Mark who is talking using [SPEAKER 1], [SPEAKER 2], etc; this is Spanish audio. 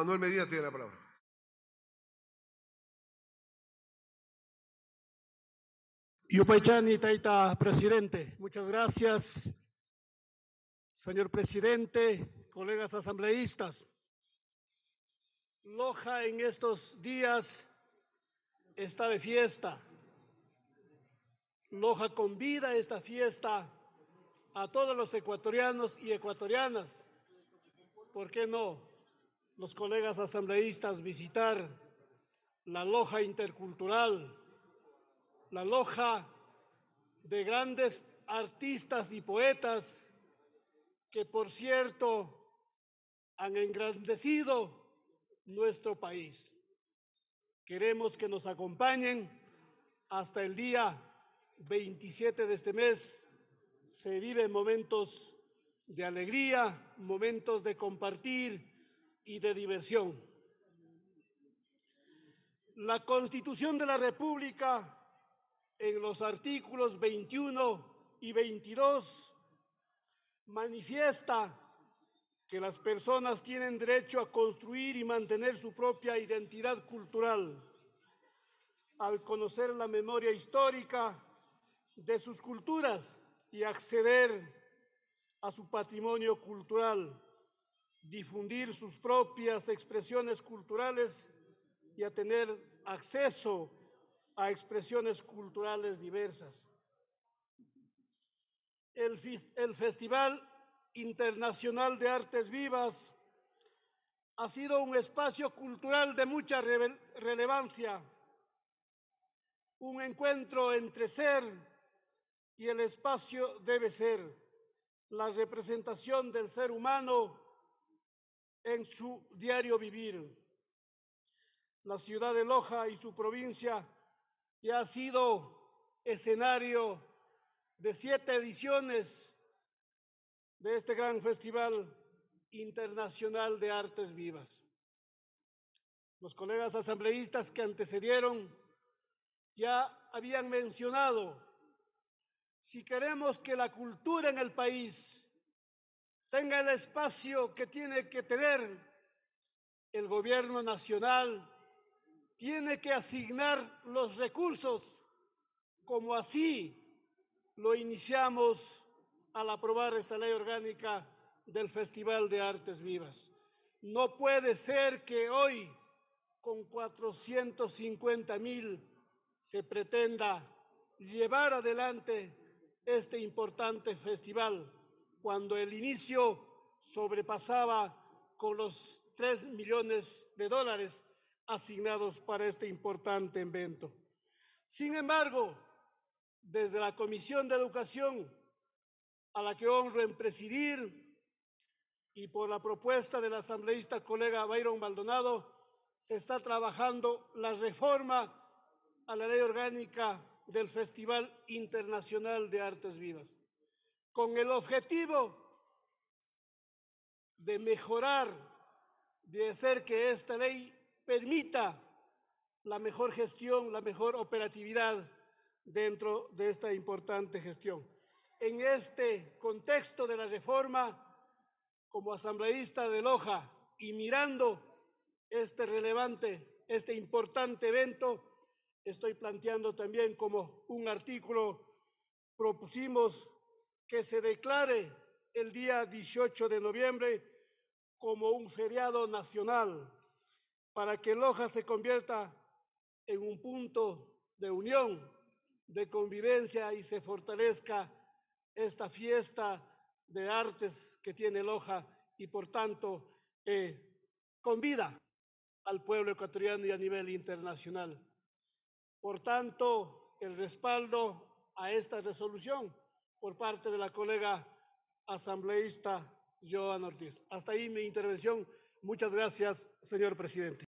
[SPEAKER 1] Manuel Medina tiene la palabra. Yupaychani Taita, presidente, muchas gracias. Señor presidente, colegas asambleístas, Loja en estos días está de fiesta. Loja convida esta fiesta a todos los ecuatorianos y ecuatorianas. ¿Por qué no? los colegas asambleístas visitar la loja intercultural, la loja de grandes artistas y poetas que, por cierto, han engrandecido nuestro país. Queremos que nos acompañen hasta el día 27 de este mes. Se viven momentos de alegría, momentos de compartir, y de diversión. La Constitución de la República, en los artículos 21 y 22, manifiesta que las personas tienen derecho a construir y mantener su propia identidad cultural, al conocer la memoria histórica de sus culturas y acceder a su patrimonio cultural difundir sus propias expresiones culturales y a tener acceso a expresiones culturales diversas. El, Festival Internacional de Artes Vivas ha sido un espacio cultural de mucha relevancia, un encuentro entre ser y el espacio debe ser, la representación del ser humano en su diario vivir. La ciudad de Loja y su provincia ya ha sido escenario de siete ediciones de este gran Festival Internacional de Artes Vivas. Los colegas asambleístas que antecedieron ya habían mencionado, si queremos que la cultura en el país tenga el espacio que tiene que tener. El gobierno nacional tiene que asignar los recursos, como así lo iniciamos al aprobar esta ley orgánica del Festival de Artes Vivas. No puede ser que hoy, con 450 mil, se pretenda llevar adelante este importante festival cuando el inicio sobrepasaba con los 3 millones de dólares asignados para este importante evento. Sin embargo, desde la Comisión de Educación, a la que honro en presidir, y por la propuesta del asambleísta colega Byron Maldonado, se está trabajando la reforma a la ley orgánica del Festival Internacional de Artes Vivas con el objetivo de mejorar, de hacer que esta ley permita la mejor gestión, la mejor operatividad dentro de esta importante gestión. En este contexto de la reforma, como asambleísta de Loja y mirando este relevante, este importante evento, estoy planteando también como un artículo, propusimos que se declare el día 18 de noviembre como un feriado nacional para que Loja se convierta en un punto de unión, de convivencia y se fortalezca esta fiesta de artes que tiene Loja y por tanto convida al pueblo ecuatoriano y a nivel internacional. Por tanto, el respaldo a esta resolución por parte de la colega asambleísta Joan Ortiz. Hasta ahí mi intervención. Muchas gracias, señor presidente.